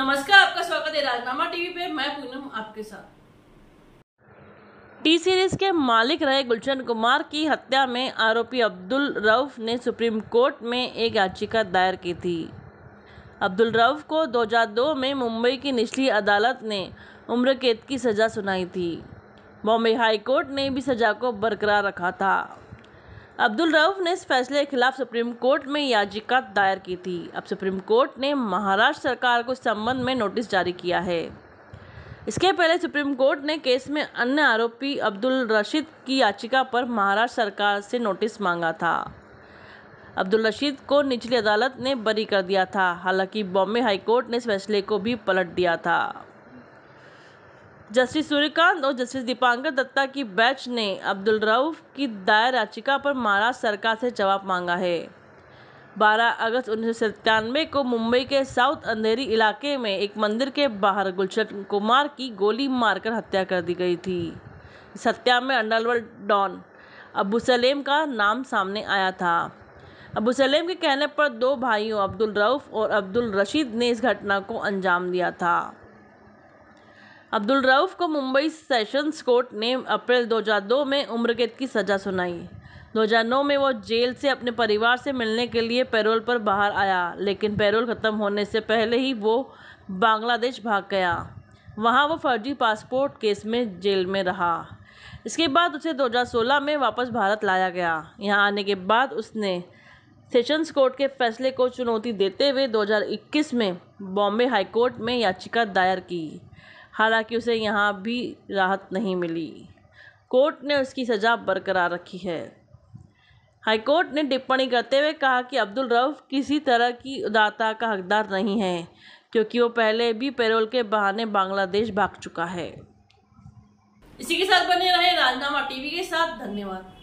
नमस्कार आपका स्वागत है राजनामा टीवी पे मैं पूनम आपके साथ टी सीरीज के मालिक रहे गुलशन कुमार की हत्या में आरोपी अब्दुल रऊफ ने सुप्रीम कोर्ट में एक याचिका दायर की थी अब्दुल रऊफ को 2002 में मुंबई की निचली अदालत ने उम्र कैद की सज़ा सुनाई थी बॉम्बे हाई कोर्ट ने भी सज़ा को बरकरार रखा था अब्दुल रऊफ ने इस फैसले के खिलाफ सुप्रीम कोर्ट में याचिका दायर की थी अब सुप्रीम कोर्ट ने महाराष्ट्र सरकार को इस संबंध में नोटिस जारी किया है इसके पहले सुप्रीम कोर्ट ने केस में अन्य आरोपी अब्दुल रशीद की याचिका पर महाराष्ट्र सरकार से नोटिस मांगा था अब्दुल रशीद को निचली अदालत ने बरी कर दिया था हालांकि बॉम्बे हाईकोर्ट ने इस फैसले को भी पलट दिया था जस्टिस सूर्यकांत और जस्टिस दीपांकर दत्ता की बेंच ने अब्दुल रऊफ की दायर याचिका पर महाराष्ट्र सरकार से जवाब मांगा है 12 अगस्त उन्नीस को मुंबई के साउथ अंधेरी इलाके में एक मंदिर के बाहर गुलशन कुमार की गोली मारकर हत्या कर दी गई थी इस हत्या में अंडरवर्ल्ड डॉन अबू सलेम का नाम सामने आया था अबू सलेम के कहने पर दो भाइयों अब्दुल रऊफ और अब्दुल रशीद ने इस घटना को अंजाम दिया था अब्दुल रऊफ को मुंबई सेशंस कोर्ट ने अप्रैल 2002 में उम्र कैद की सज़ा सुनाई 2009 में वह जेल से अपने परिवार से मिलने के लिए पैरोल पर बाहर आया लेकिन पैरोल ख़त्म होने से पहले ही वो बांग्लादेश भाग गया वहाँ वो फर्जी पासपोर्ट केस में जेल में रहा इसके बाद उसे 2016 में वापस भारत लाया गया यहाँ आने के बाद उसने सेशंस कोर्ट के फैसले को चुनौती देते हुए 2021 में बॉम्बे हाई कोर्ट में याचिका दायर की हालांकि उसे यहाँ भी राहत नहीं मिली कोर्ट ने उसकी सज़ा बरकरार रखी है हाईकोर्ट ने टिप्पणी करते हुए कहा कि अब्दुल रऊफ़ किसी तरह की उदाता का हकदार नहीं है क्योंकि वो पहले भी पैरोल के बहाने बांग्लादेश भाग चुका है इसी के साथ बने रहे राजनामा टीवी के साथ धन्यवाद